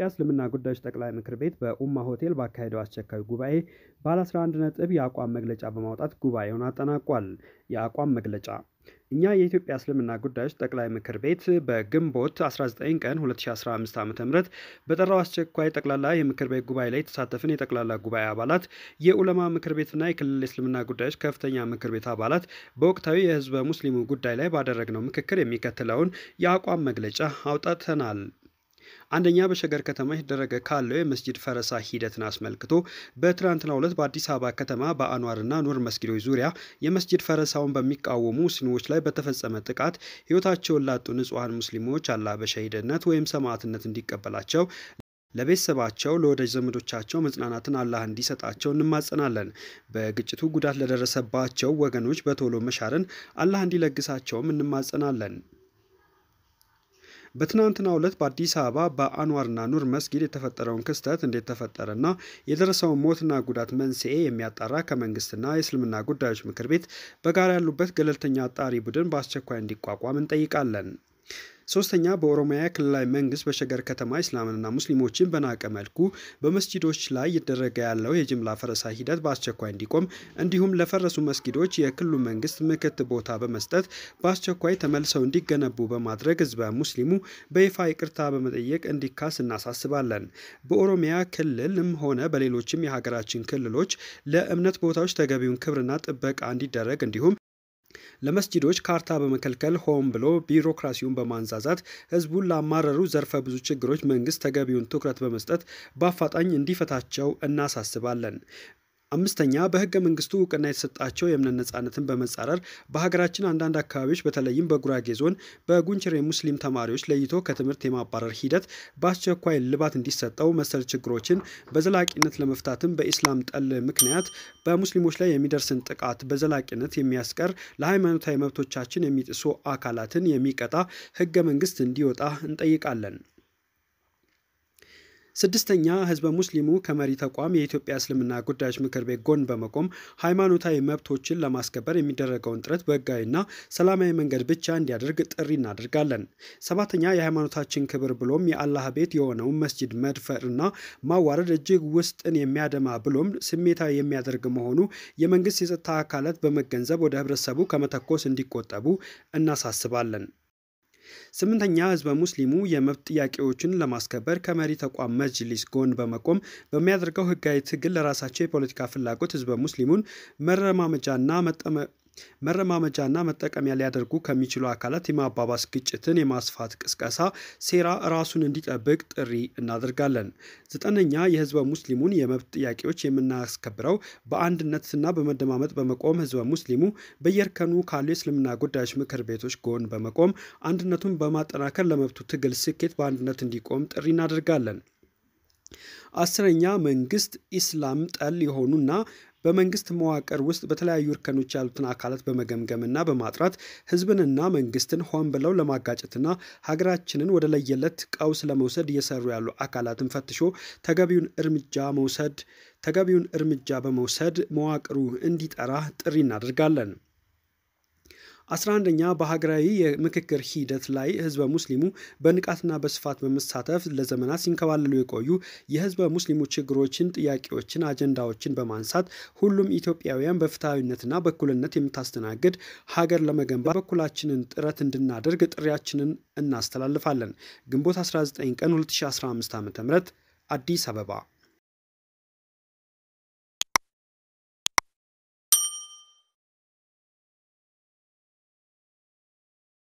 የኢትዮጵያ እስልምና ጉዳዮች ጠቅላይ ምክር ቤት በኡማ ሆቴል ባካሄደው አስቸኳይ ጉባኤ ባለ 11 ነጥብ የአቋም መግለጫ በማውጣት ጉባኤውን አጠናቋል። የአቋም መግለጫ እኛ የኢትዮጵያ እስልምና ጉዳዮች ጠቅላይ ምክር ቤት በግንቦት 19 ቀን 2015 ዓ ም በጠራው አስቸኳይ ጠቅላላ የምክር ቤት ጉባኤ ላይ የተሳተፍን የጠቅላላ ጉባኤ አባላት፣ የኡለማ ምክር ቤትና የክልል እስልምና ጉዳዮች ከፍተኛ ምክር ቤት አባላት በወቅታዊ የህዝበ ሙስሊሙ ጉዳይ ላይ ባደረግነው ምክክር የሚከተለውን የአቋም መግለጫ አውጣተናል። አንደኛ በሸገር ከተማ የተደረገ ካለው የመስጅድ ፈረሳ ሂደትን አስመልክቶ በትናንትናው ዕለት በአዲስ አበባ ከተማ በአኗርና ኑር መስጊዶች ዙሪያ የመስጅድ ፈረሳውን በሚቃወሙ ሙስሊሞች ላይ በተፈጸመ ጥቃት ህይወታቸውን ላጡ ንጹሐን ሙስሊሞች አላህ በሸሂድነት ወይም ሰማዕትነት እንዲቀበላቸው ለቤተሰባቸው ለወዳጅ ዘመዶቻቸው መጽናናትን አላህ እንዲሰጣቸው እንማጸናለን። በግጭቱ ጉዳት ለደረሰባቸው ወገኖች በቶሎ መሻርን አላህ እንዲለግሳቸውም እንማጸናለን። በትናንትና ዕለት በአዲስ አበባ በአንዋርና ኑር መስጊድ የተፈጠረውን ክስተት እንዴት ተፈጠረና የደረሰውን ሞትና ጉዳት መንስኤ የሚያጣራ ከመንግስትና የእስልምና ጉዳዮች ምክር ቤት በጋራ ያሉበት ገለልተኛ አጣሪ ቡድን በአስቸኳይ እንዲቋቋም እንጠይቃለን። ሶስተኛ በኦሮሚያ ክልላዊ መንግስት በሸገር ከተማ እስላምንና ሙስሊሞችን በናቀ መልኩ በመስጂዶች ላይ እየተደረገ ያለው የጅምላ ፈረሳ ሂደት በአስቸኳይ እንዲቆም እንዲሁም ለፈረሱ መስጊዶች የክልሉ መንግስት ምክት ቦታ በመስጠት በአስቸኳይ ተመልሰው እንዲገነቡ በማድረግ ህዝበ ሙስሊሙ በይፋ ይቅርታ በመጠየቅ እንዲካስ እናሳስባለን። በኦሮሚያ ክልልም ሆነ በሌሎችም የሀገራችን ክልሎች ለእምነት ቦታዎች ተገቢውን ክብርና ጥበቃ እንዲደረግ እንዲሁም ለመስጂዶች ካርታ በመከልከል ሆን ብሎ ቢሮክራሲውን በማንዛዛት ህዝቡን ላማረሩ ዘርፈ ብዙ ችግሮች መንግስት ተገቢውን ትኩረት በመስጠት በአፋጣኝ እንዲፈታቸው እናሳስባለን። አምስተኛ በህገ መንግስቱ እውቅና የተሰጣቸው የእምነት ነጻነትን በመጻረር በሀገራችን አንዳንድ አካባቢዎች በተለይም በጉራጌ ዞን በጉንችር የሙስሊም ተማሪዎች ለይቶ ከትምህርት የማባረር ሂደት በአስቸኳይ ልባት እንዲሰጠው መሰል ችግሮችን በዘላቂነት ለመፍታትም በኢስላም ጠል ምክንያት በሙስሊሞች ላይ የሚደርስን ጥቃት በዘላቂነት የሚያስቀር ለሃይማኖታዊ መብቶቻችን የሚጥሱ አካላትን የሚቀጣ ህገ መንግስት እንዲወጣ እንጠይቃለን። ስድስተኛ ህዝበ ሙስሊሙ ከመሪ ተቋም የኢትዮጵያ እስልምና ጉዳዮች ምክር ቤት ጎን በመቆም ሃይማኖታዊ መብቶችን ለማስከበር የሚደረገውን ጥረት በህጋዊና ሰላማዊ መንገድ ብቻ እንዲያደርግ ጥሪ እናደርጋለን። ሰባተኛ የሃይማኖታችን ክብር ብሎም የአላህ ቤት የሆነውን መስጂድ መድፈር ማዋረድ እጅግ ውስጥን የሚያደማ ብሎም ስሜታዊ የሚያደርግ መሆኑ የመንግስት የጸጥታ አካላት በመገንዘብ ወደ ህብረተሰቡ ከመተኮስ እንዲቆጠቡ እናሳስባለን። ስምንተኛ ህዝበ ሙስሊሙ የመብት ጥያቄዎችን ለማስከበር ከመሪ ተቋም መጅሊስ ጎን በመቆም በሚያደርገው ህጋዊ ትግል ለራሳቸው የፖለቲካ ፍላጎት ህዝበ ሙስሊሙን መረማመጃና መረማመጃና መጠቀሚያ ሊያደርጉ ከሚችሉ አካላት የማባባስ ግጭትን የማስፋት ቅስቀሳ ሴራ ራሱን እንዲጠብቅ ጥሪ እናደርጋለን። ዘጠነኛ የህዝበ ሙስሊሙን የመብት ጥያቄዎች የምናስከብረው በአንድነትና በመደማመጥ በመቆም ህዝበ ሙስሊሙ በየርከኑ ካሉ የእስልምና ጉዳዮች ምክር ቤቶች ጎን በመቆም አንድነቱን በማጠናከር ለመብቱ ትግል ስኬት በአንድነት እንዲቆም ጥሪ እናደርጋለን። አስረኛ መንግስት ኢስላም ጠል የሆኑና በመንግስት መዋቅር ውስጥ በተለያዩ እርከኖች ያሉትን አካላት በመገምገምና በማጥራት ህዝብንና መንግስትን ሆን ብለው ለማጋጨትና ሀገራችንን ወደ ለየለት ቀውስ ለመውሰድ እየሰሩ ያሉ አካላትን ፈትሾ ተገቢውን እርምጃ መውሰድ ተገቢውን እርምጃ በመውሰድ መዋቅሩ እንዲጠራ ጥሪ እናደርጋለን። 11ኛ በሀገራዊ የምክክር ሂደት ላይ ህዝበ ሙስሊሙ በንቃትና በስፋት በመሳተፍ ለዘመናት ሲንከባለሉ የቆዩ የህዝበ ሙስሊሙ ችግሮችን፣ ጥያቄዎችን፣ አጀንዳዎችን በማንሳት ሁሉም ኢትዮጵያውያን በፍትሐዊነትና በእኩልነት የምታስተናግድ ሀገር ለመገንባት በኩላችንን ጥረት እንድናደርግ ጥሪያችንን እናስተላልፋለን። ግንቦት 19 ቀን 2015 ዓ.ም አዲስ አበባ